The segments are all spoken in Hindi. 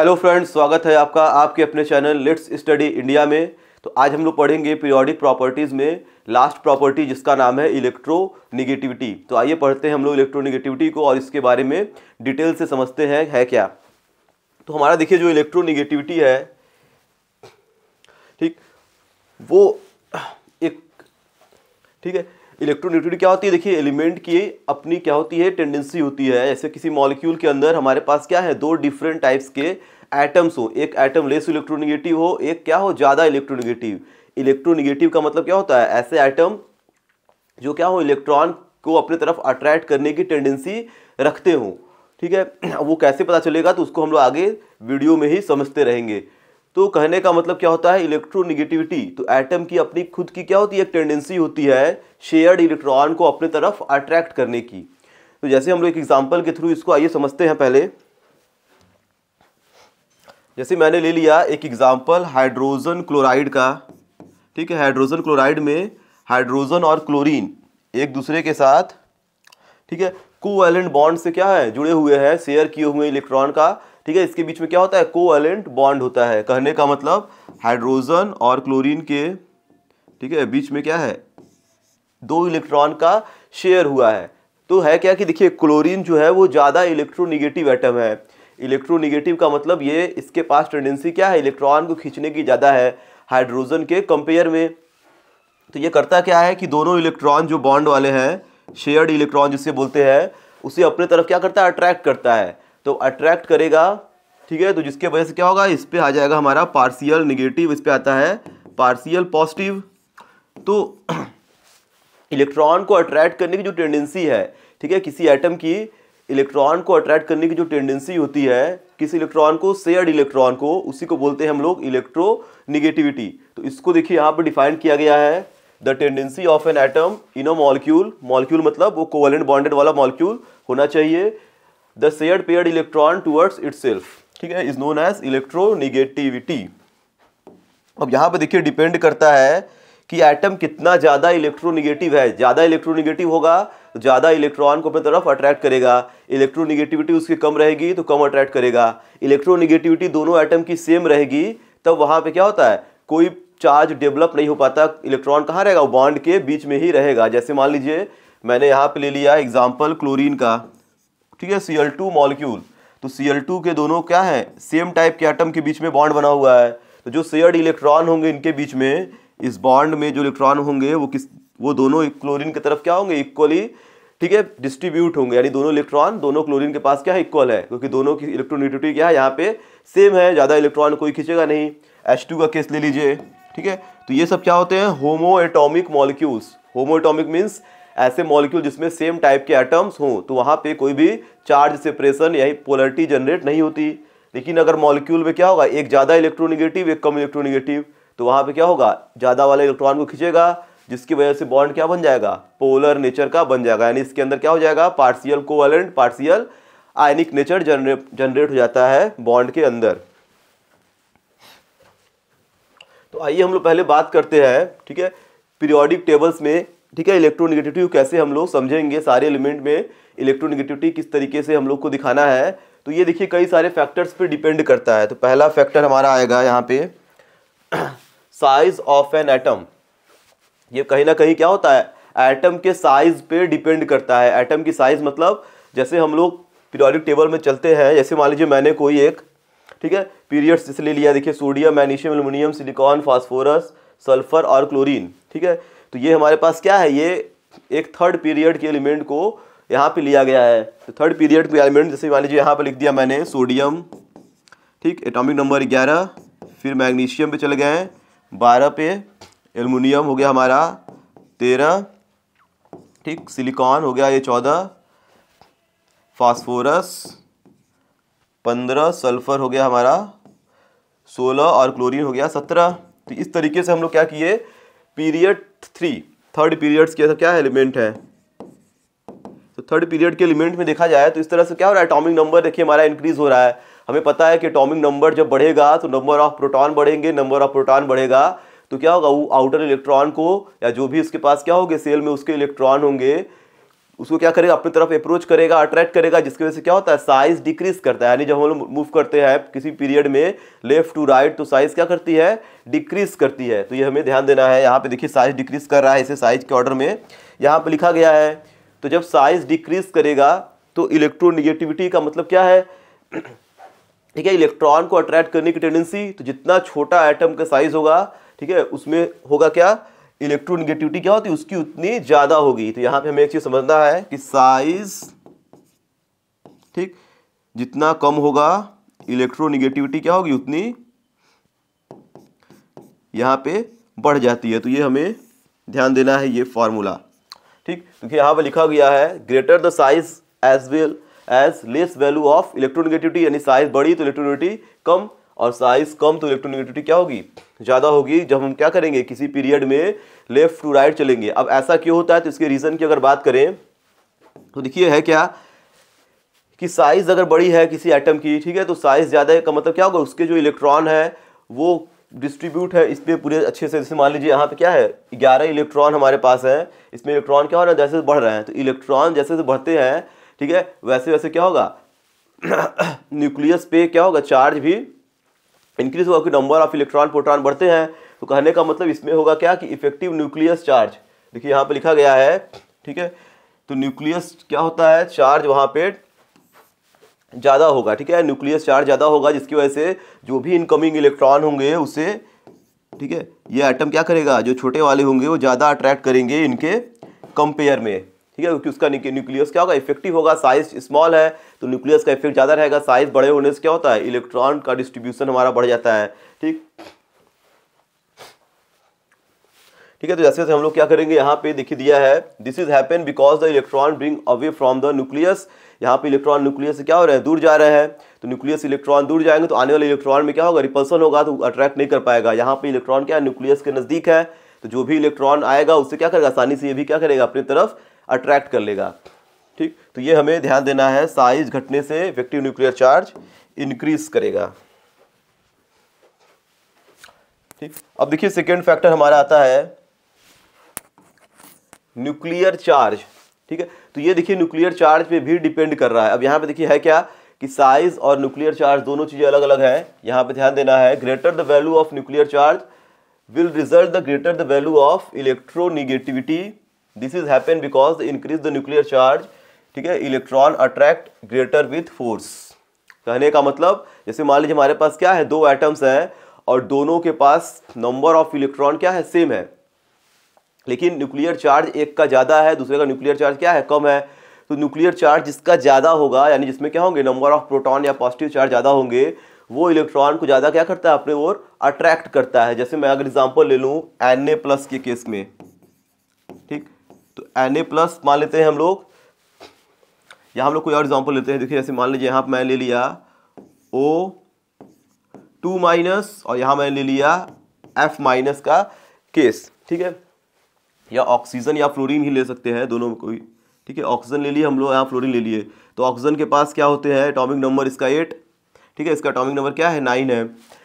हेलो फ्रेंड्स स्वागत है आपका आपके अपने चैनल लेट्स स्टडी इंडिया में तो आज हम लोग पढ़ेंगे पीरियोडिक प्रॉपर्टीज़ में लास्ट प्रॉपर्टी जिसका नाम है इलेक्ट्रो निगेटिविटी तो आइए पढ़ते हैं हम लोग इलेक्ट्रो निगेटिविटी को और इसके बारे में डिटेल से समझते हैं है क्या तो हमारा देखिए जो इलेक्ट्रो निगेटिविटी है ठीक वो एक ठीक है इलेक्ट्रोनेगेटिविटी क्या होती है देखिए एलिमेंट की अपनी क्या होती है टेंडेंसी होती है ऐसे किसी मॉलिक्यूल के अंदर हमारे पास क्या है दो डिफरेंट टाइप्स के एटम्स हो एक एटम लेस इलेक्ट्रोनिगेटिव हो एक क्या हो ज़्यादा इलेक्ट्रोनिगेटिव इलेक्ट्रोनिगेटिव का मतलब क्या होता है ऐसे आइटम जो क्या हो इलेक्ट्रॉन को अपनी तरफ अट्रैक्ट करने की टेंडेंसी रखते हों ठीक है वो कैसे पता चलेगा तो उसको हम लोग आगे वीडियो में ही समझते रहेंगे तो कहने का मतलब क्या होता है इलेक्ट्रोनिगेटिविटी तो एटम की अपनी खुद की क्या होती है एक टेंडेंसी होती है शेयर्ड इलेक्ट्रॉन को अपनी तरफ अट्रैक्ट करने की तो जैसे हम लोग एक एग्जाम्पल के थ्रू इसको आइए समझते हैं पहले जैसे मैंने ले लिया एक एग्जाम्पल हाइड्रोजन क्लोराइड का ठीक है हाइड्रोजन क्लोराइड में हाइड्रोजन और क्लोरीन एक दूसरे के साथ ठीक है कोवेलेंट बॉन्ड से क्या है जुड़े हुए हैं शेयर किए हुए इलेक्ट्रॉन का ठीक है इसके बीच में क्या होता है कोवेलेंट बॉन्ड होता है कहने का मतलब हाइड्रोजन और क्लोरीन के ठीक है बीच में क्या है दो इलेक्ट्रॉन का शेयर हुआ है तो है क्या कि देखिए क्लोरीन जो है वो ज़्यादा इलेक्ट्रोनिगेटिव आइटम है इलेक्ट्रोनिगेटिव का मतलब ये इसके पास टेंडेंसी क्या है इलेक्ट्रॉन को खींचने की ज़्यादा है हाइड्रोजन के कंपेयर में तो ये करता क्या है कि दोनों इलेक्ट्रॉन जो बॉन्ड वाले हैं शेयर्ड इलेक्ट्रॉन जिसे बोलते हैं उसे अपने तरफ क्या करता है अट्रैक्ट करता है तो अट्रैक्ट करेगा ठीक है तो जिसके वजह से क्या होगा इस पर आ जाएगा हमारा पार्सियल निगेटिव इस पर आता है पार्सियल पॉजिटिव तो इलेक्ट्रॉन को अट्रैक्ट करने की जो टेंडेंसी है ठीक है किसी एटम की इलेक्ट्रॉन को अट्रैक्ट करने की जो टेंडेंसी होती है किसी इलेक्ट्रॉन को शेयर्ड इलेक्ट्रॉन को उसी को बोलते हैं हम लोग इलेक्ट्रो निगेटिविटी तो इसको देखिए यहाँ पर डिफाइन किया गया है the tendency of an atom in a molecule molecule मतलब वो कोवलेंट बॉन्डेड वाला मॉलिक्यूल होना चाहिए the share pair electron towards self ठीक है इज नोन एज इलेक्ट्रोनिगेटिविटी अब यहाँ पर देखिए डिपेंड करता है कि एटम कितना ज़्यादा इलेक्ट्रोनिगेटिव है ज़्यादा इलेक्ट्रोनिगेटिव होगा तो ज़्यादा इलेक्ट्रॉन को अपनी तरफ अट्रैक्ट करेगा इलेक्ट्रोनिगेटिविटी उसकी कम रहेगी तो कम अट्रैक्ट करेगा इलेक्ट्रोनिगेटिविटी दोनों एटम की सेम रहेगी तब वहाँ पे क्या होता है कोई चार्ज डेवलप नहीं हो पाता इलेक्ट्रॉन कहाँ रहेगा वो बॉन्ड के बीच में ही रहेगा जैसे मान लीजिए मैंने यहाँ पे ले लिया एग्जाम्पल क्लोरिन का ठीक है सी एल टू मॉलिक्यूल तो सी एल टू के दोनों क्या है सेम टाइप के आइटम के बीच में बॉन्ड बना हुआ है तो जो शेयर्ड इलेक्ट्रॉन होंगे इनके बीच में इस बॉन्ड में जो इलेक्ट्रॉन होंगे वो किस वो दोनों क्लोरीन की तरफ क्या होंगे इक्वली ठीक है डिस्ट्रीब्यूट होंगे यानी दोनों इलेक्ट्रॉन दोनों क्लोरिन के पास क्या है इक्वल है क्योंकि दोनों की इलेक्ट्रोनिटिविटी क्या है यहाँ पे सेम है ज़्यादा इलेक्ट्रॉन कोई खींचेगा नहीं एच टू का केस ले लीजिए ठीक है तो ये सब क्या होते हैं homo atomic molecules homo atomic means ऐसे मॉलिक्यूल जिसमें सेम टाइप के एटम्स हों तो वहाँ पे कोई भी चार्ज सेपरेशन या पोलरिटी जनरेट नहीं होती लेकिन अगर मॉलिक्यूल में क्या होगा एक ज़्यादा इलेक्ट्रोनिगेटिव एक कम इलेक्ट्रोनिगेटिव तो वहाँ पर क्या होगा ज़्यादा वाला इलेक्ट्रॉन को खींचेगा जिसकी वजह से बॉन्ड क्या बन जाएगा पोलर नेचर का बन जाएगा यानी इसके अंदर क्या हो जाएगा partial covalent partial ionic nature generate generate हो जाता है बॉन्ड के अंदर तो आइए हम लोग पहले बात करते हैं ठीक है पीरियोडिक टेबल्स में ठीक है इलेक्ट्रोनिगेटिविटी को कैसे हम लोग समझेंगे सारे एलिमेंट में इलेक्ट्रोनिगेटिविटी किस तरीके से हम लोग को दिखाना है तो ये देखिए कई सारे फैक्टर्स पर डिपेंड करता है तो पहला फैक्टर हमारा आएगा यहाँ पे साइज ऑफ एन एटम ये कहीं ना कहीं क्या होता है एटम के साइज पे डिपेंड करता है एटम की साइज मतलब जैसे हम लोग पीरियोडिक टेबल में चलते हैं जैसे मान लीजिए मैंने कोई एक ठीक है पीरियड्स जैसे ले लिया देखिए sodium magnesium aluminium silicon phosphorus sulphur और क्लोरीन ठीक है तो ये हमारे पास क्या है ये एक थर्ड पीरियड के एलिमेंट को यहाँ पे लिया गया है तो थर्ड पीरियड के एलिमेंट जैसे मान लीजिए यहाँ पे लिख दिया मैंने सोडियम ठीक एटॉमिक नंबर ग्यारह फिर मैग्नीशियम पे चले गए हैं बारह पे एलमिनियम हो गया हमारा तेरह ठीक सिलिकॉन हो गया ये चौदह फास्फोरस पंद्रह सल्फर हो गया हमारा सोलह और क्लोरीन हो गया सत्रह तो इस तरीके से हम लोग क्या किए पीरियड थ्री थर्ड पीरियड्स के क्या एलिमेंट है तो थर्ड पीरियड के एलिमेंट में देखा जाए तो इस तरह से क्या हो रहा है एटॉमिक नंबर देखिए हमारा इंक्रीज हो रहा है हमें पता है कि एटॉमिक नंबर जब बढ़ेगा तो नंबर ऑफ प्रोटॉन बढ़ेंगे नंबर ऑफ प्रोटॉन बढ़ेगा तो क्या होगा वो आउटर इलेक्ट्रॉन को या जो भी उसके पास क्या होगा सेल में उसके इलेक्ट्रॉन होंगे उसको क्या करेगा अपनी तरफ अप्रोच करेगा अट्रैक्ट करेगा जिसकी वजह से क्या होता है साइज डिक्रीज करता है यानी जब हम लोग मूव करते हैं किसी पीरियड में लेफ्ट टू राइट तो साइज क्या करती है डिक्रीज करती है तो ये हमें ध्यान देना है यहाँ पे देखिए साइज डिक्रीज कर रहा है इसे साइज के ऑर्डर में यहाँ पर लिखा गया है तो जब साइज डिक्रीज करेगा तो इलेक्ट्रोनिगेटिविटी का मतलब क्या है ठीक है इलेक्ट्रॉन को अट्रैक्ट करने की टेंडेंसी तो जितना छोटा आइटम का साइज होगा ठीक है उसमें होगा क्या इलेक्ट्रोनिगेटिविटी क्या होती है उसकी उतनी ज़्यादा होगी तो यहां पे हमें एक चीज़ समझना है कि साइज ठीक जितना कम होगा इलेक्ट्रोनिगेटिविटी क्या होगी उतनी यहां पे बढ़ जाती है तो ये हमें ध्यान देना है ये फॉर्मूला ठीक तो यहां पर लिखा गया है greater the size as well as less value of electronegativity यानी साइज बड़ी तो इलेक्ट्रोनिगेटिविटी कम और साइज कम तो इलेक्ट्रोनिगेटिविटी क्या होगी ज़्यादा होगी जब हम क्या करेंगे किसी पीरियड में लेफ्ट टू राइट चलेंगे अब ऐसा क्यों होता है तो इसके रीज़न की अगर बात करें तो देखिए है क्या कि साइज़ अगर बड़ी है किसी एटम की ठीक है तो साइज़ ज़्यादा का मतलब क्या होगा उसके जो इलेक्ट्रॉन है वो डिस्ट्रीब्यूट है इस पर पूरे अच्छे से जैसे मान लीजिए यहाँ पे क्या है ग्यारह इलेक्ट्रॉन हमारे पास हैं इसमें इलेक्ट्रॉन क्या हो रहा है जैसे बढ़ रहे हैं तो इलेक्ट्रॉन जैसे जैसे बढ़ते हैं ठीक है वैसे वैसे क्या होगा न्यूक्लियस पे क्या होगा चार्ज भी इंक्रीज होगा कि नंबर ऑफ इलेक्ट्रॉन प्रोटॉन बढ़ते हैं तो कहने का मतलब इसमें होगा क्या कि इफेक्टिव न्यूक्लियस चार्ज देखिए यहाँ पर लिखा गया है ठीक है तो न्यूक्लियस क्या होता है चार्ज वहाँ पे ज़्यादा होगा ठीक है न्यूक्लियस चार्ज ज़्यादा होगा जिसकी वजह से जो भी इनकमिंग इलेक्ट्रॉन होंगे उसे ठीक है ये आइटम क्या करेगा जो छोटे वाले होंगे वो ज़्यादा अट्रैक्ट करेंगे इनके कंपेयर में ठीक है क्योंकि उसका न्यूक्लियस क्या होगा इफेक्टिव होगा साइज स्मॉल है तो न्यूक्लियस का इफेक्ट ज़्यादा रहेगा साइज बड़े होने से क्या होता है इलेक्ट्रॉन का डिस्ट्रीब्यूशन हमारा बढ़ जाता है ठीक ठीक है तो जैसे जैसे हम लोग क्या करेंगे यहाँ पे देखिए दिया है this is happen because the electron bring away from the nucleus यहाँ पे इलेक्ट्रॉन न्यूक्लियस से क्या हो रहा है दूर जा रहे हैं तो न्यूक्लियस इलेक्ट्रॉन दूर जाएंगे तो आने वाले इलेक्ट्रॉन में क्या होगा रिपल्सन होगा तो अट्रैक्ट नहीं कर पाएगा यहाँ पे इलेक्ट्रॉन क्या न्यूक्लियस के नज़दीक है तो जो भी इलेक्ट्रॉन आएगा उससे क्या करेगा आसानी से ये भी क्या करेगा अपनी तरफ अट्रैक्ट कर लेगा ठीक तो ये हमें ध्यान देना है साइज घटने से इफेक्टिव न्यूक्लियर चार्ज इंक्रीज करेगा ठीक अब देखिए सेकेंड फैक्टर हमारा आता है न्यूक्लियर चार्ज ठीक है तो ये देखिए न्यूक्लियर चार्ज पे भी डिपेंड कर रहा है अब यहां पे देखिए है क्या कि साइज और न्यूक्लियर चार्ज दोनों चीज़ें अलग अलग हैं यहां पे ध्यान देना है greater the value of nuclear charge will result the greater the value of electronegativity this is happen because increase the nuclear charge ठीक है electron attract greater with force कहने का मतलब जैसे मान लीजिए हमारे पास क्या है दो एटम्स हैं और दोनों के पास नंबर ऑफ इलेक्ट्रॉन क्या है सेम है लेकिन न्यूक्लियर चार्ज एक का ज़्यादा है दूसरे का न्यूक्लियर चार्ज क्या है कम है तो न्यूक्लियर चार्ज जिसका ज़्यादा होगा यानी जिसमें क्या होंगे नंबर ऑफ प्रोटॉन या पॉजिटिव चार्ज ज़्यादा होंगे वो इलेक्ट्रॉन को ज़्यादा क्या करता है अपने ओर अट्रैक्ट करता है जैसे मैं अगर एग्जांपल ले लूँ एन ए प्लस के केस में तो एन ए प्लस मान लेते हैं हम लोग या हम लोग कोई और एग्जाम्पल लेते हैं देखिए जैसे मान लीजिए यहाँ पर मैंने ले लिया ओ टू माइनस और यहाँ मैंने ले लिया एफ माइनस का केस ठीक है या ऑक्सीजन या फ्लोरीन ही ले सकते हैं दोनों में कोई ठीक है ऑक्सीजन ले लिए हम लोग यहाँ फ्लोरीन ले लिए तो ऑक्सीजन के पास क्या होते हैं अटोमिक नंबर इसका एट ठीक है इसका अटोमिक नंबर क्या है नाइन है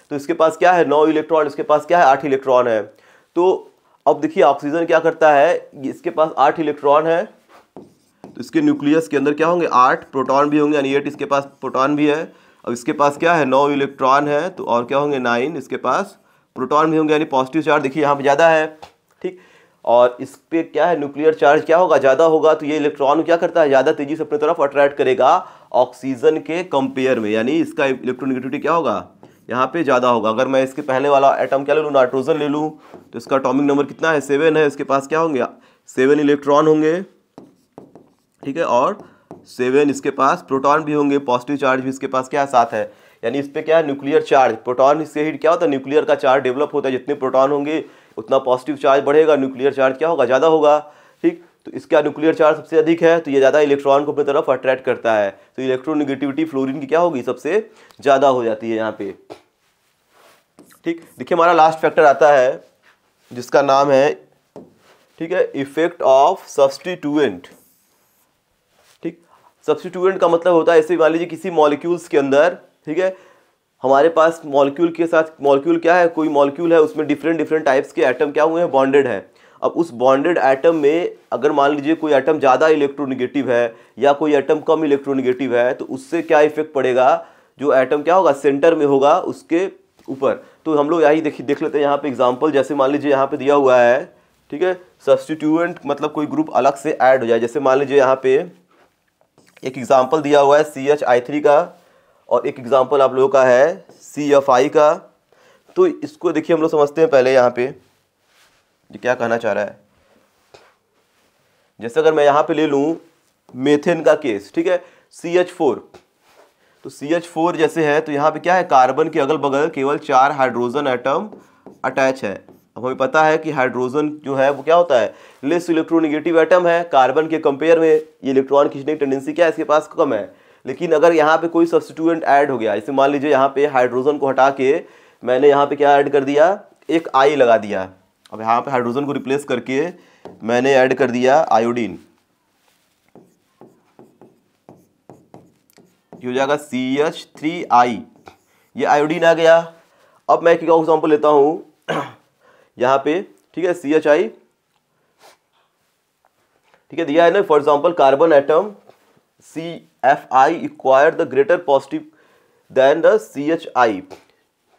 तो इसके पास क्या है नौ इलेक्ट्रॉन इसके पास क्या है आठ इलेक्ट्रॉन है तो अब देखिए ऑक्सीजन क्या करता है इसके पास आठ इलेक्ट्रॉन है तो इसके न्यूक्लियस के अंदर क्या होंगे आठ प्रोटॉन भी होंगे यानी एट इसके पास प्रोटॉन भी है अब इसके पास क्या है नौ इलेक्ट्रॉन है तो और क्या होंगे नाइन इसके पास प्रोटॉन भी होंगे यानी पॉजिटिव चार्ज देखिए यहाँ पर ज़्यादा है ठीक और इस पर क्या है न्यूक्लियर चार्ज क्या होगा ज़्यादा होगा तो ये इलेक्ट्रॉन क्या करता है ज़्यादा तेज़ी से अपनी तरफ अट्रैक्ट करेगा ऑक्सीजन के कंपेयर में यानी इसका इलेक्ट्रोनिगेटिविटी क्या होगा यहाँ पे ज़्यादा होगा अगर मैं इसके पहले वाला एटम क्या ले लूँ नाइट्रोजन ले लूँ तो इसका अटोमिक नंबर कितना है सेवन है इसके पास क्या होंगे सेवन इलेक्ट्रॉन होंगे ठीक है और सेवन इसके पास प्रोटॉन भी होंगे पॉजिटिव चार्ज भी इसके पास क्या है साथ है यानी इस पर क्या है न्यूक्लियर चार्ज प्रोटॉन से ही क्या होता है न्यूक्लियर का चार्ज डेवलप होता है जितने प्रोटॉन होंगे उतना पॉजिटिव चार्ज बढ़ेगा न्यूक्लियर चार्ज क्या होगा ज़्यादा होगा ठीक तो इसका न्यूक्लियर चार्ज सबसे अधिक है तो ये ज़्यादा इलेक्ट्रॉन को अपनी तरफ अट्रैक्ट करता है तो इलेक्ट्रोनिगेटिविटी फ्लोरिन की क्या होगी सबसे ज़्यादा हो जाती है यहाँ पे ठीक देखिए हमारा लास्ट फैक्टर आता है जिसका नाम है ठीक है इफेक्ट ऑफ सब्सटीटूएंट ठीक सब्सटीटूएंट का मतलब होता है ऐसे मान लीजिए किसी मॉलिक्यूल्स के अंदर ठीक है हमारे पास मॉलिक्यूल के साथ मॉलिक्यूल क्या है कोई मॉलिक्यूल है उसमें डिफरेंट डिफरेंट टाइप्स के एटम क्या हुए हैं बॉन्डेड है अब उस बॉन्डेड एटम में अगर मान लीजिए कोई एटम ज़्यादा इलेक्ट्रोनिगेटिव है या कोई एटम कम इलेक्ट्रोनिगेटिव है तो उससे क्या इफेक्ट पड़ेगा जो एटम क्या होगा सेंटर में होगा उसके ऊपर तो हम लोग यही देख देख लेते हैं यहाँ पे एग्जांपल जैसे मान लीजिए यहाँ पे दिया हुआ है ठीक है सब्सटीट्यूएंट मतलब कोई ग्रुप अलग से ऐड हो जाए जैसे मान लीजिए यहाँ पे एक एग्जाम्पल दिया हुआ है सी एच आई थ्री का और एक एग्जाम्पल आप लोगों का है सी एफ आई का तो इसको देखिए हम लोग समझते हैं पहले यहाँ पर ये क्या कहना चाह रहा है जैसे अगर मैं यहाँ पे ले लूँ मेथेन का केस ठीक है सी एच फोर तो सी एच फोर जैसे है तो यहाँ पे क्या है कार्बन के अगल बगल केवल चार हाइड्रोजन एटम अटैच है अब हमें पता है कि हाइड्रोजन जो है वो क्या होता है लेस इलेक्ट्रोनिगेटिव एटम है कार्बन के कंपेयर में ये इलेक्ट्रॉन खींचने की टेंडेंसी क्या है इसके पास कम है लेकिन अगर यहाँ पे कोई सब्सिट्यूएंट ऐड हो गया जैसे मान लीजिए यहाँ पे हाइड्रोजन को हटा के मैंने यहाँ पे क्या ऐड कर दिया एक आई लगा दिया अब यहाँ पे हाइड्रोजन को रिप्लेस करके मैंने ऐड कर दिया आयोडीन ये हो जाएगा सी एच थ्री आई ये आयोडीन आ गया अब मैं एक एग्जाम्पल लेता हूँ यहाँ पे ठीक है सी एच आई ठीक है दिया है ना for example carbon atom C F I acquire the greater positive than the C H I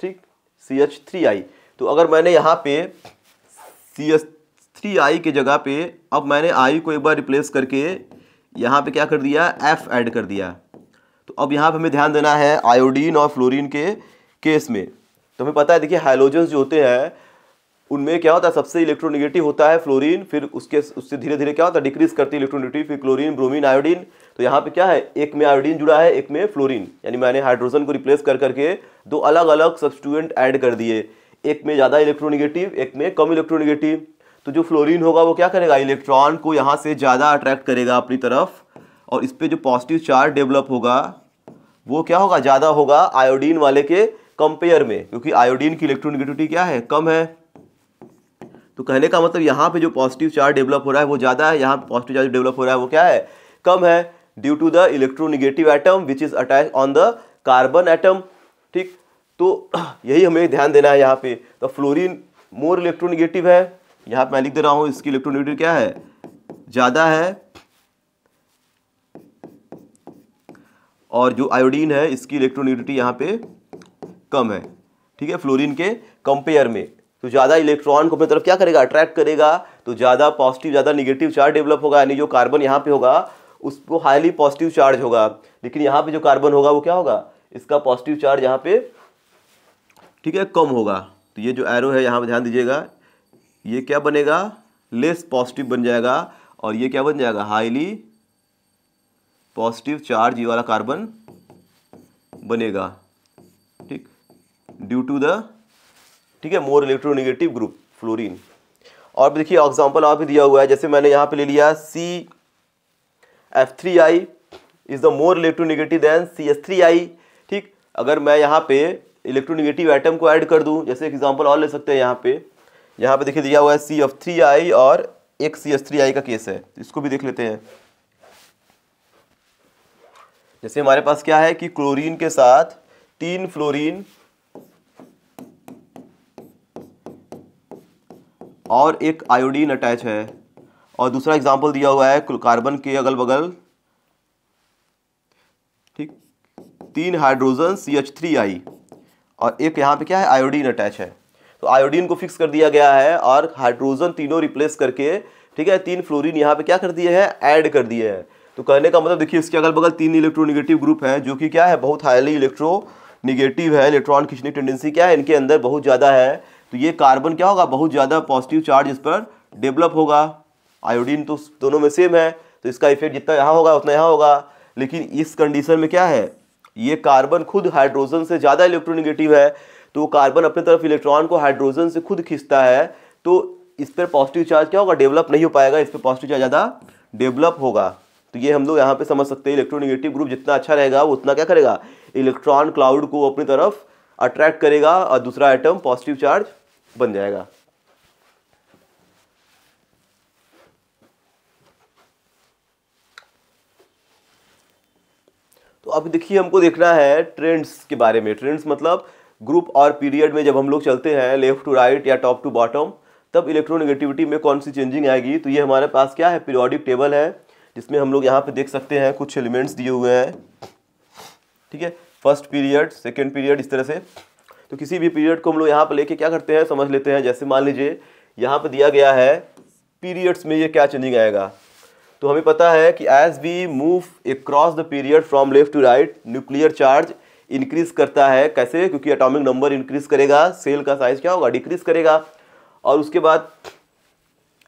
ठीक सी एच थ्री आई तो अगर मैंने यहाँ पे सी एस थ्री आई के जगह पे अब मैंने आई को एक बार रिप्लेस करके यहाँ पे क्या कर दिया एफ ऐड कर दिया तो अब यहाँ पे हमें ध्यान देना है आयोडीन और फ्लोरीन के केस में तो हमें पता है देखिए हाइलोजन्स जो होते हैं उनमें क्या होता है सबसे इलेक्ट्रोनिगेटिव होता है फ्लोरीन फिर उसके उससे धीरे धीरे क्या होता है डिक्रीज करती है इलेक्ट्रोनिगेटिव फिर क्लोरीन ब्रोमीन आयोडीन तो यहाँ पे क्या है एक में आयोडीन जुड़ा है एक में फ्लोरीन यानी मैंने हाइड्रोजन को रिप्लेस कर करके दो अलग अलग सब्सटूडेंट ऐड कर दिए एक में ज़्यादा इलेक्ट्रोनिगेटिव एक में कम इलेक्ट्रोनिगेटिव तो जो फ्लोरीन होगा वो क्या करेगा इलेक्ट्रॉन को यहाँ से ज़्यादा अट्रैक्ट करेगा अपनी तरफ और इस पर जो पॉजिटिव चार्ज डेवलप होगा वो क्या होगा ज़्यादा होगा आयोडीन वाले के कंपेयर में क्योंकि आयोडीन की इलेक्ट्रोनिगेटिविटी क्या है कम है तो कहने का मतलब यहाँ पे जो पॉजिटिव चार्ज डेवलप हो रहा है वो ज़्यादा है यहाँ पॉजिटिव चार्ज डेवलप हो रहा है वो क्या है कम है due to the electronegative atom which is attach on the carbon atom ठीक तो यही हमें ध्यान देना है यहाँ पे तो फ्लोरीन मोर इलेक्ट्रोनिगेटिव है यहाँ पे मैं लिख दे रहा हूँ इसकी इलेक्ट्रोनिगेटिव क्या है ज़्यादा है और जो आयोडीन है इसकी इलेक्ट्रोनिगेटिव यहाँ पे कम है ठीक है फ्लोरीन के कंपेयर में तो ज़्यादा इलेक्ट्रॉन को अपनी तरफ क्या करेगा अट्रैक्ट करेगा तो ज़्यादा पॉजिटिव ज़्यादा निगेटिव चार्ज डेवलप होगा यानी जो कार्बन यहाँ पे होगा उसको हाईली पॉजिटिव चार्ज होगा लेकिन यहाँ पर जो कार्बन होगा वो क्या होगा इसका पॉजिटिव चार्ज यहाँ पे ठीक है कम होगा तो ये जो एरो है यहाँ पर ध्यान दीजिएगा ये क्या बनेगा लेस पॉजिटिव बन जाएगा और ये क्या बन जाएगा हाईली पॉजिटिव चार्ज ये वाला कार्बन बनेगा ठीक ड्यू टू द ठीक है मोर इलेक्ट्रोनिगेटिव ग्रुप फ्लोरीन और देखिए एग्जाम्पल आप भी दिया हुआ है जैसे मैंने यहाँ पे ले लिया C F three I is the more electronegative than C S three I ठीक अगर मैं यहाँ पे इलेक्ट्रोनिगेटिव आइटम को ऐड कर दूँ जैसे एग्जाम्पल और ले सकते हैं यहाँ पे यहाँ पे देखिए दिया हुआ है सी एफ थ्री आई और एक सी एस थ्री आई का केस है तो इसको भी देख लेते हैं जैसे हमारे पास क्या है कि क्लोरीन के साथ तीन फ्लोरीन और एक आयोडीन अटैच है और दूसरा एग्जाम्पल दिया हुआ है कार्बन के अगल बगल ठीक तीन hydrogen C H three I और एक यहाँ पे क्या है आयोडीन अटैच है तो आयोडीन को फिक्स कर दिया गया है और हाइड्रोजन तीनों रिप्लेस करके ठीक है तीन फ्लोरीन यहाँ पे क्या कर दिए हैं ऐड कर दिए हैं तो कहने का मतलब देखिए इसके अगल बगल तीन इलेक्ट्रोनिगेटिव ग्रुप हैं जो कि क्या है बहुत हाईली इलेक्ट्रो निगेटिव है इलेक्ट्रॉन खींचने टेंडेंसी क्या है इनके अंदर बहुत ज़्यादा है तो ये कार्बन क्या होगा बहुत ज़्यादा पॉजिटिव चार्ज इस पर डेवलप होगा आयोडीन तो दोनों में सेम है तो इसका इफेक्ट जितना यहाँ होगा उतना यहाँ होगा लेकिन इस कंडीशन में क्या है ये कार्बन खुद हाइड्रोजन से ज़्यादा इलेक्ट्रोनिगेटिव है तो वो कार्बन अपने तरफ इलेक्ट्रॉन को हाइड्रोजन से खुद खींचता है तो इस पर पॉजिटिव चार्ज क्या होगा डेवलप नहीं हो पाएगा इस पर पॉजिटिव चार्ज ज़्यादा डेवलप होगा तो ये हम लोग यहाँ पे समझ सकते हैं इलेक्ट्रोनिगेटिव ग्रुप जितना अच्छा रहेगा वो उतना क्या करेगा इलेक्ट्रॉन क्लाउड को अपनी तरफ अट्रैक्ट करेगा और दूसरा आइटम पॉजिटिव चार्ज बन जाएगा अभी देखिए हमको देखना है ट्रेंड्स के बारे में ट्रेंड्स मतलब ग्रुप और पीरियड में जब हम लोग चलते हैं लेफ्ट टू राइट या टॉप टू बॉटम तब इलेक्ट्रोनेगेटिविटी में कौन सी चेंजिंग आएगी तो ये हमारे पास क्या है पीरियोडिक टेबल है जिसमें हम लोग यहाँ पे देख सकते हैं कुछ एलिमेंट्स दिए हुए हैं ठीक है फर्स्ट पीरियड सेकेंड पीरियड इस तरह से तो किसी भी पीरियड को हम लोग यहाँ पर लेके क्या करते हैं समझ लेते हैं जैसे मान लीजिए यहाँ पर दिया गया है पीरियड्स में ये क्या चेंजिंग आएगा तो हमें पता है कि as we move across the period from left to right nuclear charge increase करता है कैसे क्योंकि एटॉमिक नंबर इंक्रीज करेगा सेल का साइज क्या होगा डिक्रीज करेगा और उसके बाद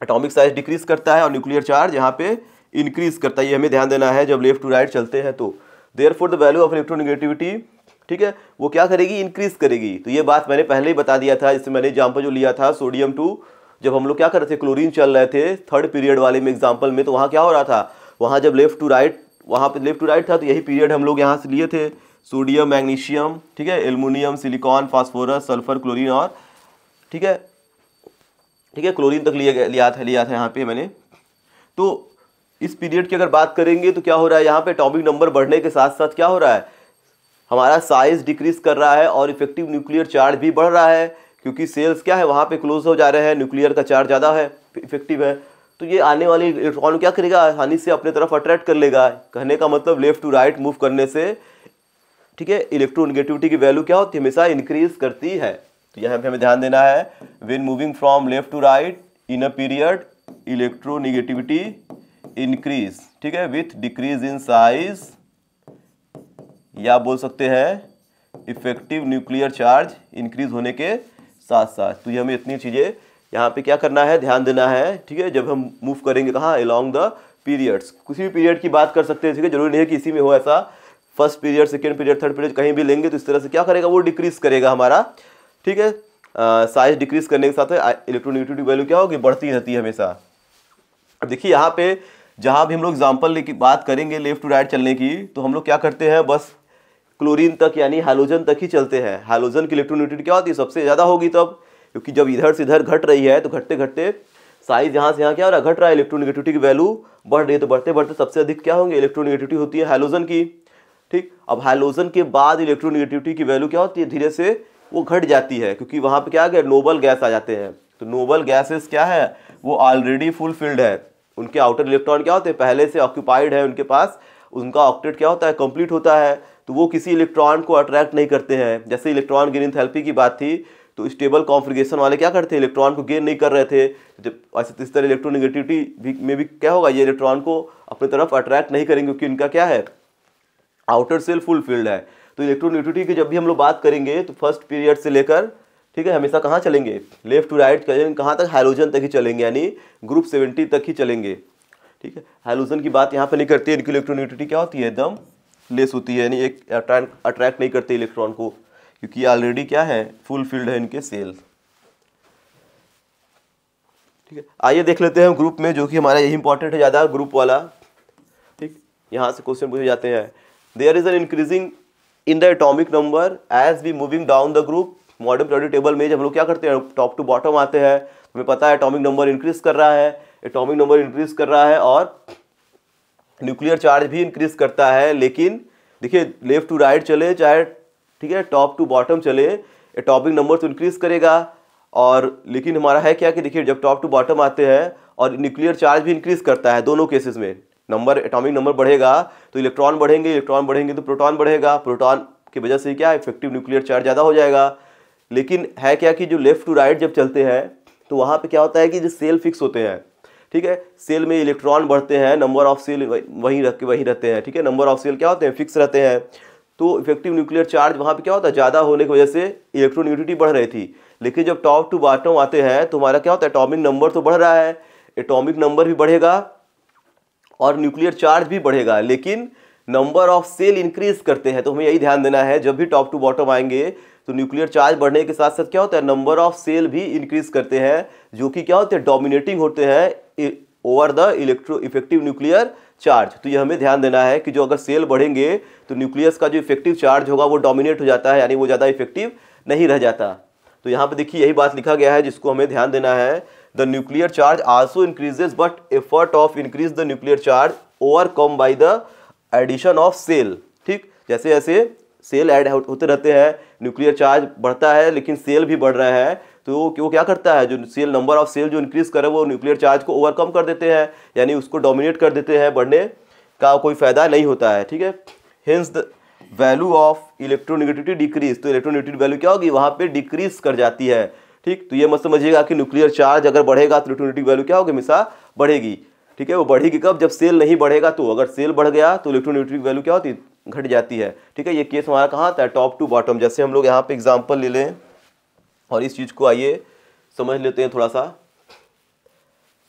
एटॉमिक साइज डिक्रीज करता है और न्यूक्लियर चार्ज यहाँ पे इंक्रीज करता है ये हमें ध्यान देना है जब लेफ्ट टू राइट चलते हैं तो therefore the value of electronegativity ठीक है वो क्या करेगी इंक्रीज करेगी तो ये बात मैंने पहले ही बता दिया था जिससे मैंने एग्जाम्पल जो लिया था सोडियम टू जब हम लोग क्या कर रहे थे क्लोरीन चल रहे थे थर्ड पीरियड वाले में एग्जाम्पल में तो वहाँ क्या हो रहा था वहाँ जब लेफ्ट टू राइट वहाँ पे लेफ्ट टू राइट था तो यही पीरियड हम लोग यहाँ से लिए थे सोडियम मैग्नीशियम ठीक है aluminium silicon phosphorus sulphur chlorine और ठीक है ठीक है क्लोरीन तक लिया लिया था लिया था यहाँ पे मैंने तो इस पीरियड की अगर बात करेंगे तो क्या हो रहा है यहाँ पे टॉपिक नंबर बढ़ने के साथ साथ क्या हो रहा है हमारा साइज डिक्रीज कर रहा है और इफेक्टिव न्यूक्लियर चार्ज भी बढ़ रहा है क्योंकि सेल्स क्या है वहाँ पे क्लोज हो जा रहे हैं न्यूक्लियर का चार्ज ज़्यादा है इफेक्टिव है तो ये आने वाली इलेक्ट्रॉन क्या करेगा आसानी से अपने तरफ अट्रैक्ट कर लेगा कहने का मतलब लेफ्ट टू राइट मूव करने से ठीक है इलेक्ट्रोनिगेटिविटी की वैल्यू क्या होती है हमेशा इंक्रीज करती है तो यहाँ पे हमें ध्यान देना है when moving from left to right in a period electronegativity increase ठीक है विथ डिक्रीज इन साइज या बोल सकते हैं इफेक्टिव न्यूक्लियर चार्ज इंक्रीज होने के साथ साथ तो ये हमें इतनी चीज़ें यहाँ पे क्या करना है ध्यान देना है ठीक है जब हम मूव करेंगे कहाँ अलॉन्ग द पीरियड्स किसी भी पीरियड की बात कर सकते हैं ठीक है जरूरी नहीं है कि इसी में हो ऐसा first period second period third period कहीं भी लेंगे तो इस तरह से क्या करेगा वो डिक्रीज़ करेगा हमारा ठीक है साइज डिक्रीज करने के साथ इलेक्ट्रोनिगेटिविटी वैल्यू क्या होगी बढ़ती रहती है हमेशा अब देखिए यहाँ पे जहाँ भी हम लोग एग्जाम्पल लेके बात करेंगे लेफ्ट टू राइट चलने की तो हम लोग क्या करते हैं बस क्लोरीन तक यानी हाइलोजन तक ही चलते हैं हाइलोजन की इलेक्ट्रोनिटी क्या होती है सबसे ज़्यादा होगी तब क्योंकि जब इधर से इधर घट रही है तो घटते घटते साइज यहाँ से यहाँ क्या हो रहा है घट रहा है इलेक्ट्रोनिगेटिविटी की वैल्यू बढ़ रही है तो बढ़ते बढ़ते सबसे अधिक क्या होंगे इलेक्ट्रोनिगेटिविटी होती है हाइलोजन की ठीक अब हाइलोजन के बाद इलेक्ट्रोनिगेटिविटी की वैल्यू क्या होती है धीरे से वो घट जाती है क्योंकि वहाँ पर क्या आ गया नोबल गैस आ जाते हैं तो नोबल गैसेस क्या है वो ऑलरेडी फुल फिल्ड है उनके आउटर इलेक्ट्रॉन क्या होते हैं पहले से ऑक्यूपाइड है उनके पास उनका ऑक्टेट क्या होता है कंप्लीट होता है तो वो किसी इलेक्ट्रॉन को अट्रैक्ट नहीं करते हैं जैसे इलेक्ट्रॉन गेन थेरेपी की बात थी तो स्टेबल कॉन्फ्रिगेशन वाले क्या करते हैं इलेक्ट्रॉन को गेन नहीं कर रहे थे जब ऐसे तो इस तरह इलेक्ट्रोनिगेटिविटी भी में भी क्या होगा ये इलेक्ट्रॉन को अपनी तरफ अट्रैक्ट नहीं करेंगे क्योंकि इनका क्या है आउटर सेल फुल फील्ड है तो इलेक्ट्रोनिगेटिविटी की जब भी हम लोग बात करेंगे तो फर्स्ट पीरियड से लेकर ठीक है हमेशा कहाँ चलेंगे लेफ्ट टू राइट कहाँ तक हाइलोजन तक ही चलेंगे यानी ग्रुप सेवेंटी तक ही चलेंगे ठीक है हाइलोजन की बात यहाँ पर नहीं करती है इनकी इलेक्ट्रोनिगेटिविटी क्या होती है एकदम लेस होती है यानी एक अट्रैक्ट नहीं करते इलेक्ट्रॉन को क्योंकि ऑलरेडी क्या है फुल फील्ड है इनके सेल ठीक है आइए देख लेते हैं ग्रुप में जो कि हमारा यही इंपॉर्टेंट है ज़्यादा ग्रुप वाला ठीक यहाँ से क्वेश्चन पूछे जाते हैं there is an increasing in the atomic number as we moving down the group modern periodic table में जब हम लोग क्या करते हैं टॉप टू बॉटम आते हैं हमें पता है एटॉमिक नंबर इंक्रीज कर रहा है एटॉमिक नंबर इंक्रीज कर रहा है और न्यूक्लियर चार्ज भी इंक्रीज करता है लेकिन देखिए लेफ्ट टू राइट चले चाहे ठीक है टॉप टू बॉटम चले एटॉमिक नंबर तो इंक्रीज करेगा और लेकिन हमारा है क्या कि देखिए जब टॉप टू बॉटम आते हैं और न्यूक्लियर चार्ज भी इंक्रीज करता है दोनों केसेस में नंबर एटॉमिक नंबर बढ़ेगा तो इलेक्ट्रॉन बढ़ेंगे इलेक्ट्रॉन बढ़ेंगे तो प्रोटॉन बढ़ेगा प्रोटॉन की वजह से क्या इफेक्टिव न्यूक्लियर चार्ज ज़्यादा हो जाएगा लेकिन है क्या कि जो लेफ्ट टू राइट जब चलते हैं तो वहाँ पर क्या होता है कि जो सेल फिक्स होते हैं ठीक है सेल में इलेक्ट्रॉन बढ़ते हैं नंबर ऑफ सेल वहीं रख के वहीं रहते हैं ठीक है नंबर ऑफ सेल क्या होते हैं फिक्स रहते हैं तो इफेक्टिव न्यूक्लियर चार्ज वहाँ पर क्या होता है ज़्यादा होने की वजह से इलेक्ट्रोनिगेटिविटी बढ़ रही थी लेकिन जब टॉप टू बॉटम आते हैं तो हमारा क्या होता है एटॉमिक नंबर तो बढ़ रहा है एटॉमिक नंबर भी बढ़ेगा और न्यूक्लियर चार्ज भी बढ़ेगा लेकिन नंबर ऑफ सेल इंक्रीज करते हैं तो हमें यही ध्यान देना है जब भी टॉप टू बॉटम आएंगे तो न्यूक्लियर चार्ज बढ़ने के साथ साथ क्या होता है नंबर ऑफ सेल भी इंक्रीज करते हैं जो कि क्या होते हैं डोमिनेटिंग होते हैं over the electro effective nuclear charge तो ये हमें ध्यान देना है कि जो अगर सेल बढ़ेंगे तो न्यूक्लियस का जो इफेक्टिव चार्ज होगा वो डोमिनेट हो जाता है यानी वो ज़्यादा इफेक्टिव नहीं रह जाता तो यहाँ पे देखिए यही बात लिखा गया है जिसको हमें ध्यान देना है the nuclear charge also increases but effort of increase the nuclear charge overcome by the addition of shell ठीक जैसे जैसे सेल एड होते रहते हैं न्यूक्लियर चार्ज बढ़ता है लेकिन सेल भी बढ़ रहा है तो वो क्या करता है जो सेल नंबर ऑफ सेल जो इंक्रीज़ करे वो न्यूक्लियर चार्ज को ओवरकम कर देते हैं यानी उसको डोमिनेट कर देते हैं बढ़ने का कोई फ़ायदा नहीं होता है ठीक है hence the value of electronegativity decrease तो इलेक्ट्रोनिगेटिविटी वैल्यू क्या होगी वहाँ पर डिक्रीज कर जाती है ठीक तो ये मत समझिएगा कि न्यूक्लियर चार्ज अगर बढ़ेगा तो इलेक्ट्रोनिगेटिव वैल्यू क्या होगी हमेशा बढ़ेगी ठीक है वो बढ़ेगी कब जब सेल नहीं बढ़ेगा तो अगर सेल बढ़ गया तो इलेक्ट्रोनिगेटिव वैल्यू क्या होती घट जाती है ठीक है ये केस हमारा कहाँ आता है टॉप टू बॉटम जैसे हम लोग यहाँ पे एग्जाम्पल ले लें और इस चीज़ को आइए समझ लेते हैं थोड़ा सा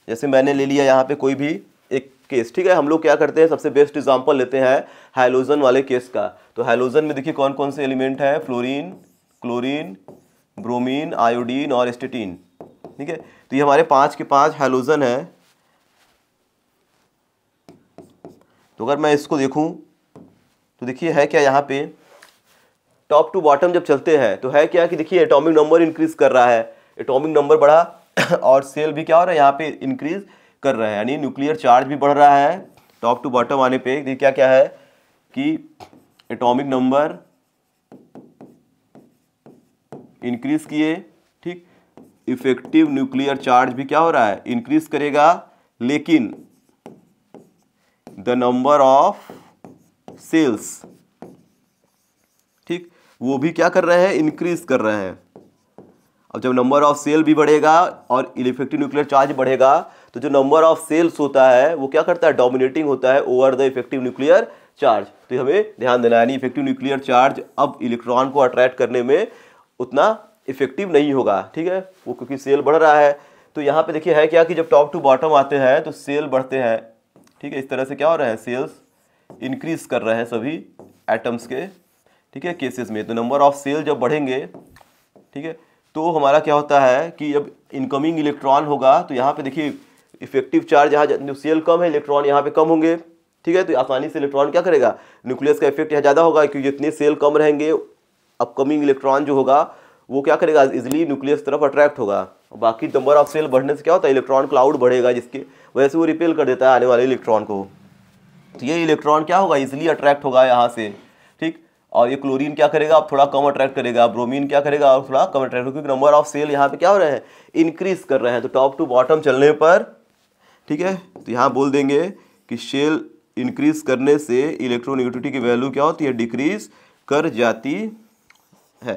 जैसे मैंने ले लिया यहाँ पे कोई भी एक केस ठीक है हम लोग क्या करते हैं सबसे बेस्ट एग्जाम्पल लेते हैं हाइलोजन वाले केस का तो हाइलोजन में देखिए कौन कौन से एलिमेंट हैं फ्लोरिन क्लोरिन ब्रोमिन आयोडीन और एस्टेटीन ठीक है तो ये हमारे पाँच के पाँच हाइलोजन है तो अगर मैं इसको देखूं तो देखिए है क्या यहाँ पे टॉप टू बॉटम जब चलते हैं तो है क्या कि देखिए एटॉमिक नंबर इंक्रीज कर रहा है एटॉमिक नंबर बढ़ा और सेल भी क्या हो रहा है यहाँ पे इंक्रीज कर रहा है यानी न्यूक्लियर चार्ज भी बढ़ रहा है टॉप टू बॉटम आने पे देखिए क्या क्या है कि एटॉमिक नंबर इंक्रीज किए ठीक इफेक्टिव न्यूक्लियर चार्ज भी क्या हो रहा है इंक्रीज करेगा लेकिन द नंबर ऑफ सेल्स ठीक वो भी क्या कर रहे हैं इंक्रीज कर रहे हैं अब जब नंबर ऑफ सेल भी बढ़ेगा और इफेक्टिव न्यूक्लियर चार्ज बढ़ेगा तो जो नंबर ऑफ सेल्स होता है वो क्या करता है डोमिनेटिंग होता है over the effective nuclear charge तो हमें ध्यान देना यानी इफेक्टिव न्यूक्लियर चार्ज अब इलेक्ट्रॉन को अट्रैक्ट करने में उतना इफेक्टिव नहीं होगा ठीक है वो क्योंकि सेल बढ़ रहा है तो यहाँ पे देखिए है क्या कि जब टॉप टू बॉटम आते हैं तो सेल बढ़ते हैं ठीक है इस तरह से क्या हो रहा है सेल्स इंक्रीज कर रहे हैं सभी एटम्स के ठीक है केसेस में तो नंबर ऑफ सेल जब बढ़ेंगे ठीक है तो हमारा क्या होता है कि जब इनकमिंग इलेक्ट्रॉन होगा तो यहाँ पे देखिए इफेक्टिव चार्ज यहाँ सेल कम है इलेक्ट्रॉन यहाँ पे कम होंगे ठीक है तो आसानी से इलेक्ट्रॉन क्या करेगा न्यूक्लियस का इफेक्ट यहाँ ज़्यादा होगा क्योंकि जितने सेल कम रहेंगे अपकमिंग इलेक्ट्रॉन जो होगा वो क्या करेगा इजिली न्यूक्लियस तरफ अट्रैक्ट होगा बाकी नंबर ऑफ सेल बढ़ने से क्या होता है इलेक्ट्रॉन क्लाउड बढ़ेगा जिसके वजह से वो रिपेल कर देता है आने वाले इलेक्ट्रॉन को तो ये इलेक्ट्रॉन क्या होगा इजिली अट्रैक्ट होगा यहाँ से ठीक और ये क्लोरीन क्या करेगा आप थोड़ा कम अट्रैक्ट करेगा ब्रोमीन क्या करेगा और थोड़ा कम अट्रैक्ट क्योंकि नंबर ऑफ सेल यहाँ पे क्या हो रहे हैं इंक्रीज कर रहे हैं तो टॉप टू बॉटम चलने पर ठीक है तो यहाँ बोल देंगे कि सेल इंक्रीज करने से इलेक्ट्रोनिगेटिविटी की वैल्यू क्या होती है डिक्रीज कर जाती है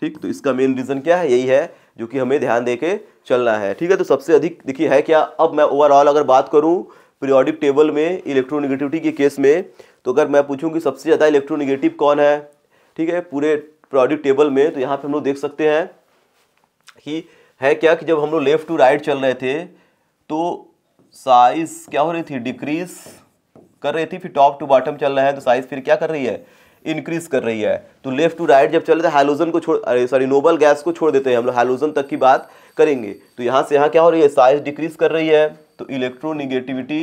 ठीक तो इसका मेन रीज़न क्या है यही है जो कि हमें ध्यान दे के चलना है ठीक है तो सबसे अधिक देखिए है क्या अब मैं ओवरऑल अगर बात करूँ पीरियोडिक टेबल में इलेक्ट्रोनिगेटिविटी के केस में तो अगर मैं पूछूँ कि सबसे ज़्यादा इलेक्ट्रोनिगेटिव कौन है ठीक है पूरे पीरियोडिक टेबल में तो यहाँ पर हम लोग देख सकते हैं कि है क्या कि जब हम लोग लेफ़्ट टू राइट चल रहे थे तो साइज़ क्या हो रही थी डिक्रीज़ कर रही थी फिर टॉप टू बॉटम चल रहा है तो साइज़ फिर क्या कर रही है इंक्रीज कर रही है तो लेफ्ट टू राइट जब चल रहे थे हाइलोजन को छोड़ अरे सॉरी नोबल गैस को छोड़ देते हैं हम लोग हाइलोजन तक की बात करेंगे तो यहाँ से यहाँ क्या हो रही है साइज डिक्रीज कर रही है तो इलेक्ट्रोनिगेटिविटी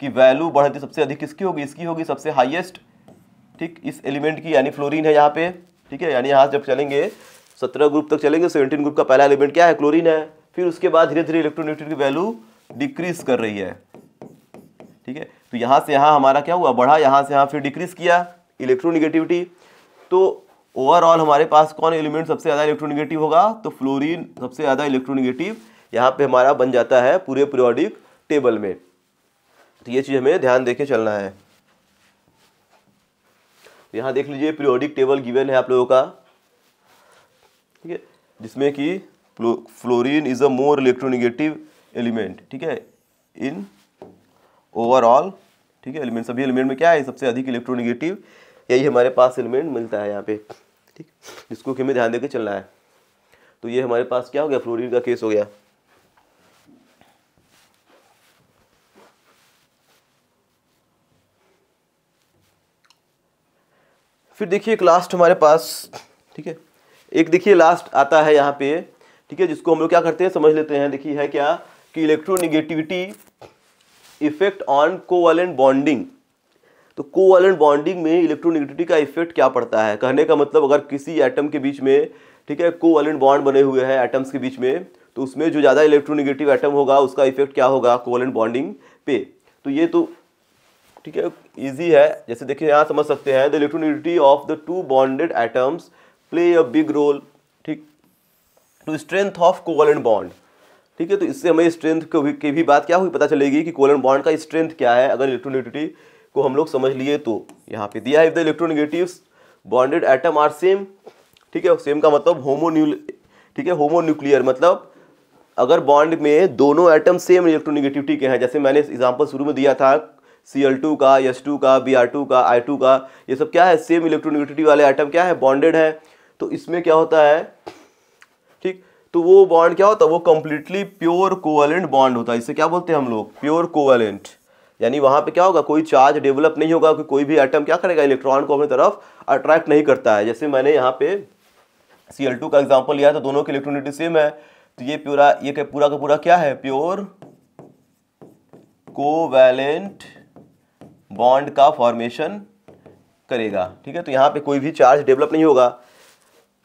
की वैल्यू बढ़ती सबसे अधिक किसकी होगी इसकी होगी सबसे हाईएस्ट ठीक इस एलिमेंट की यानी फ्लोरीन है यहाँ पे ठीक है यानी यहाँ जब चलेंगे सत्रह ग्रुप तक चलेंगे सेवनटीन ग्रुप का पहला एलिमेंट क्या है क्लोरीन है फिर उसके बाद धीरे धीरे इलेक्ट्रोनिगेटिव की वैल्यू डिक्रीज कर रही है ठीक है तो यहाँ से यहाँ हमारा क्या हुआ बढ़ा यहाँ से यहाँ फिर डिक्रीज किया इलेक्ट्रोनिगेटिविटी तो ओवरऑल हमारे पास कौन एलिमेंट सबसे ज़्यादा इलेक्ट्रोनिगेटिव होगा तो फ्लोरीन सबसे ज़्यादा इलेक्ट्रोनिगेटिव यहाँ पे हमारा बन जाता है पूरे पीरियोडिक टेबल में तो ये चीज़ हमें ध्यान देके चलना है यहाँ देख लीजिए पीरियोडिक टेबल गिवन है आप लोगों का ठीक है जिसमें कि fluorine is a more electronegative element ठीक है इन ओवरऑल ठीक है एलिमेंट सभी एलिमेंट में क्या है सबसे अधिक इलेक्ट्रोनिगेटिव यही हमारे पास एलिमेंट मिलता है यहाँ पे ठीक जिसको कि हमें ध्यान देकर चलना है तो ये हमारे पास क्या हो गया फ्लोरीन का केस हो गया फिर देखिए एक लास्ट हमारे पास ठीक है एक देखिए लास्ट आता है यहाँ पे ठीक है जिसको हम लोग क्या करते हैं समझ लेते हैं देखिए है क्या कि electronegativity effect on covalent bonding तो कोवालेंट बॉन्डिंग में इलेक्ट्रोनिगेटिविटी का इफेक्ट क्या पड़ता है कहने का मतलब अगर किसी एटम के बीच में ठीक है कोवालेंट बॉन्ड बने हुए हैं एटम्स के बीच में तो उसमें जो ज़्यादा इलेक्ट्रोनिगेटिव एटम होगा उसका इफेक्ट क्या होगा कोवालेंट बॉन्डिंग पे तो ये तो ठीक है इजी है जैसे देखिए यहाँ समझ सकते हैं the electronegativity of the two bonded atoms play a big role ठीक to strength of covalent bond ठीक है तो इससे हमें स्ट्रेंथ को भी की भी बात क्या हुई पता चलेगी कि कोवल बॉन्ड का स्ट्रेंथ क्या है अगर इलेक्ट्रोनिटी को हम लोग समझ लिए तो यहाँ पे दिया है if the electronegative bonded atom are same ठीक है सेम का मतलब न्यू ठीक है होमोन्यूक्लियर मतलब अगर बॉन्ड में दोनों एटम सेम इलेक्ट्रोनिगेटिविटी के हैं जैसे मैंने एग्जाम्पल शुरू में दिया था सी का एस का बी का आई का ये सब क्या है सेम इलेक्ट्रोनिगेटिविटी वाले आइटम क्या है बॉन्डेड है तो इसमें क्या होता है ठीक तो वो बॉन्ड क्या होता है वो कंप्लीटली प्योर कोवेलेंट बॉन्ड होता है इसे क्या बोलते हैं हम लोग प्योर कोवेलेंट यानी वहाँ पे क्या होगा कोई चार्ज डेवलप नहीं होगा कि कोई भी आइटम क्या करेगा इलेक्ट्रॉन को अपनी तरफ अट्रैक्ट नहीं करता है जैसे मैंने यहाँ पे सी एल टू का एग्जाम्पल लिया तो दोनों की इलेक्ट्रोनिटी सेम है तो ये पूरा ये पूरा का पूरा क्या है प्योर कोवेलेंट बॉन्ड का फॉर्मेशन करेगा ठीक है तो यहाँ पे कोई भी चार्ज डेवलप नहीं होगा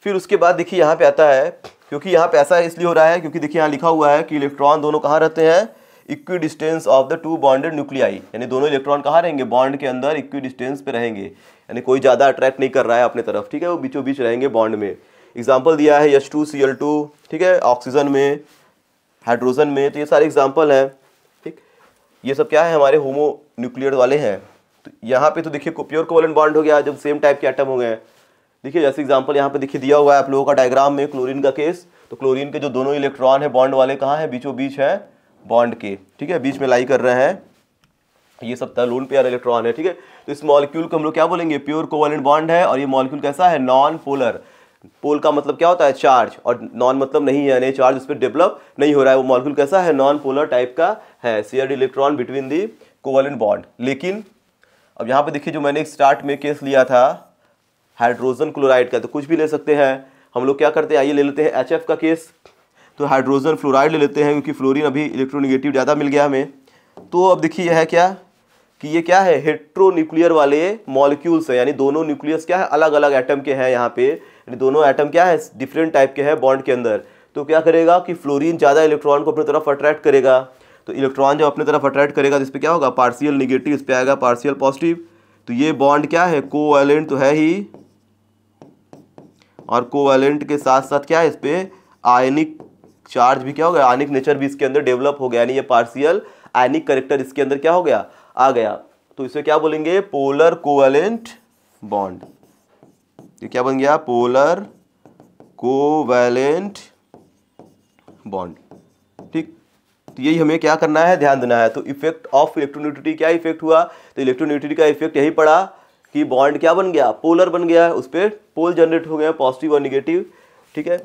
फिर उसके बाद देखिए यहाँ पे आता है क्योंकि यहाँ पे ऐसा इसलिए हो रहा है क्योंकि देखिए यहाँ लिखा हुआ है कि इलेक्ट्रॉन दोनों कहाँ रहते हैं equidistance of the two bonded nuclei यानी दोनों इलेक्ट्रॉन कहाँ रहेंगे बॉन्ड के अंदर इक्वी डिस्टेंस पे रहेंगे यानी कोई ज़्यादा अट्रैक्ट नहीं कर रहा है अपने तरफ ठीक है वो बीचों बीच रहेंगे बॉन्ड में एग्जाम्पल दिया है यश टू सी एल टू ठीक है ऑक्सीजन में हाइड्रोजन में तो ये सारे एग्जाम्पल हैं ये सब क्या है हमारे होमो न्यूक्लियर वाले हैं तो यहाँ पे तो देखिए प्योर कोवलेंट बॉन्ड हो गया जब सेम टाइप के आइटम हो गए देखिए जैसे एग्जाम्पल यहाँ पे देखिए दिया हुआ है आप लोगों का डायग्राम में क्लोरीन का केस तो क्लोरीन के जो दोनों इलेक्ट्रॉन है बॉन्ड वाले कहाँ हैं बीचों बीच है बॉन्ड के ठीक है बीच में लाई कर रहे हैं ये सब लोन पेयर इलेक्ट्रॉन है ठीक है तो इस मॉलिक्यूल को हम लोग क्या बोलेंगे प्योर कोवलेंट बॉन्ड है और ये मॉलिक्यूल कैसा है नॉन पोलर पोल का मतलब क्या होता है चार्ज और नॉन मतलब नहीं है यानी चार्ज उस पर डेवलप नहीं हो रहा है वो मॉलिक्यूल कैसा है नॉन पोलर टाइप का है share electron between the covalent bond लेकिन अब यहाँ पे देखिए जो मैंने एक स्टार्ट में केस लिया था हाइड्रोजन क्लोराइड का तो कुछ भी ले सकते हैं हम लोग क्या करते हैं आइए ले लेते हैं एच का केस तो हाइड्रोजन फ्लोराइड ले लेते हैं क्योंकि फ्लोरिन अभी इलेक्ट्रोनिगेटिव ज़्यादा मिल गया हमें तो अब देखिए यह है क्या कि ये क्या है हेट्रो न्यूक्लियर वाले मॉलिक्यूल्स हैं यानी दोनों न्यूक्लियस क्या है अलग अलग एटम के हैं यहाँ पे यानी दोनों एटम क्या है डिफरेंट टाइप के हैं बॉन्ड के अंदर तो क्या करेगा कि फ्लोरीन ज़्यादा इलेक्ट्रॉन को अपनी तरफ अट्रैक्ट करेगा तो इलेक्ट्रॉन जब अपनी तरफ अट्रैक्ट करेगा तो इस पर क्या होगा पार्सियल निगेटिव इस पर आएगा पार्सियल पॉजिटिव तो ये बॉन्ड क्या है को तो है ही और को के साथ साथ क्या है इस पर आयनिक चार्ज भी क्या हो गया आयनिक नेचर भी इसके अंदर डेवलप हो गया यानी ये पार्सियल आयनिक करेक्टर इसके अंदर क्या हो गया आ गया तो इसे क्या बोलेंगे पोलर कोवेलेंट बॉन्ड ये क्या बन गया पोलर कोवेलेंट बॉन्ड ठीक तो यही हमें क्या करना है ध्यान देना है तो इफेक्ट ऑफ इलेक्ट्रोन्यूट्रिटी क्या इफेक्ट हुआ तो इलेक्ट्रोन्यूट्रिटी का इफेक्ट यही पड़ा कि बॉन्ड क्या बन गया पोलर बन गया है उस पर पोल जनरेट हो गया पॉजिटिव और निगेटिव ठीक है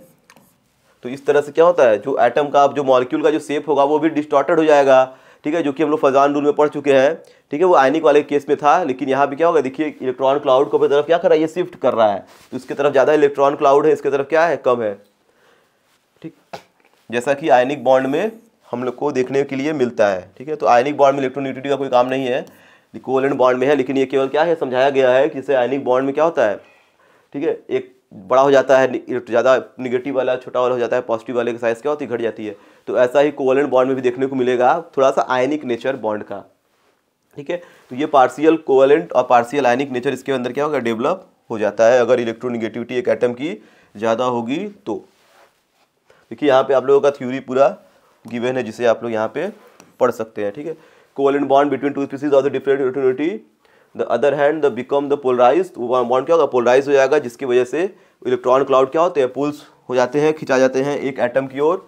तो इस तरह से क्या होता है जो एटम का जो मॉलिक्यूल का जो सेप होगा वो भी डिस्टॉर्टेड हो जाएगा ठीक है जो कि हम लोग फजान रूल में पढ़ चुके हैं ठीक है वो आयनिक वाले केस में था लेकिन यहाँ भी क्या होगा देखिए इलेक्ट्रॉन क्लाउड को अपनी तरफ क्या कर रहा है ये शिफ्ट कर रहा है तो इसके तरफ ज़्यादा इलेक्ट्रॉन क्लाउड है इसके तरफ क्या है कम है ठीक जैसा कि आयनिक बॉन्ड में हम लोग को देखने के लिए मिलता है ठीक है तो आयनिक बॉन्ड में इलेक्ट्रोनिटिविटी का कोई काम नहीं है कोवलेंट बॉन्ड में है लेकिन ये केवल क्या है समझाया गया है कि इसे आयनिक बॉन्ड में क्या होता है ठीक है एक बड़ा हो जाता है ज़्यादा निगेटिव वाला छोटा वाला हो जाता है पॉजिटिव वाले की साइज़ क्या होती है घट जाती है तो ऐसा ही कोवलेंट बॉन्ड में भी देखने को मिलेगा थोड़ा सा आयनिक नेचर बॉन्ड का ठीक है तो ये पार्शियल कोवलेंट और पार्शियल आयनिक नेचर इसके अंदर क्या होगा डेवलप हो जाता है अगर इलेक्ट्रोनिगेटिविटी एक एटम की ज़्यादा होगी तो देखिए यहाँ पे आप लोगों का थ्योरी पूरा गिवन है जिसे आप लोग यहाँ पे पढ़ सकते हैं ठीक है covalent bond between two species of the different electronegativity the other hand the become the polarize bond क्या होगा पोलराइज हो जाएगा जिसकी वजह से इलेक्ट्रॉन क्लाउड क्या होते हैं पुल्स हो जाते हैं खिंचा जाते हैं एक एटम की ओर और,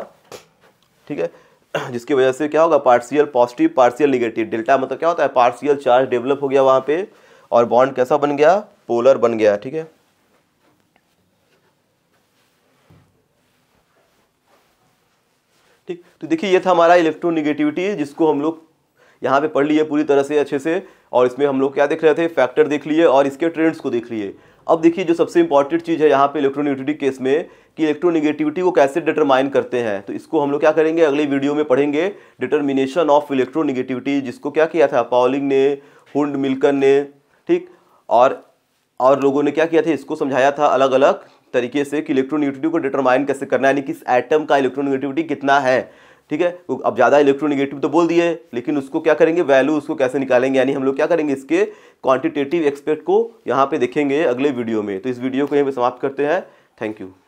और ठीक है जिसकी वजह से क्या होगा partial positive partial negative delta मतलब क्या होता है पार्शियल चार्ज डेवलप हो गया वहाँ पे और बॉन्ड कैसा बन गया पोलर बन गया ठीक है ठीक तो देखिए ये था हमारा इलेक्ट्रोनिगेटिविटी जिसको हम लोग यहाँ पे पढ़ लिए पूरी तरह से अच्छे से और इसमें हम लोग क्या देख रहे थे फैक्टर देख लिए और इसके ट्रेंड्स को देख लिए अब देखिए जो सबसे इंपॉर्टेंट चीज़ है यहाँ पे इलेक्ट्रोनिगेटिविटी केस में कि इलेक्ट्रोनिगेटिविटी को कैसे डिटरमाइन करते हैं तो इसको हम लोग क्या करेंगे अगले वीडियो में पढ़ेंगे डिटर्मिनेशन ऑफ इलेक्ट्रोनिगेटिविटी जिसको क्या किया था पॉलिंग ने हुड मिल्कन ने ठीक और और लोगों ने क्या किया था इसको समझाया था अलग अलग तरीके से कि इलेक्ट्रोनिगेटिविटी को डिटरमाइन कैसे करना है यानी किस एटम का इलेक्ट्रोनिगेटिविटी कितना है ठीक है अब ज़्यादा इलेक्ट्रोनिगेटिव तो बोल दिए लेकिन उसको क्या करेंगे वैल्यू उसको कैसे निकालेंगे यानी हम लोग क्या करेंगे इसके क्वांटिटेटिव एक्सपेक्ट को यहाँ पे देखेंगे अगले वीडियो में तो इस वीडियो को यहाँ पर समाप्त करते हैं थैंक यू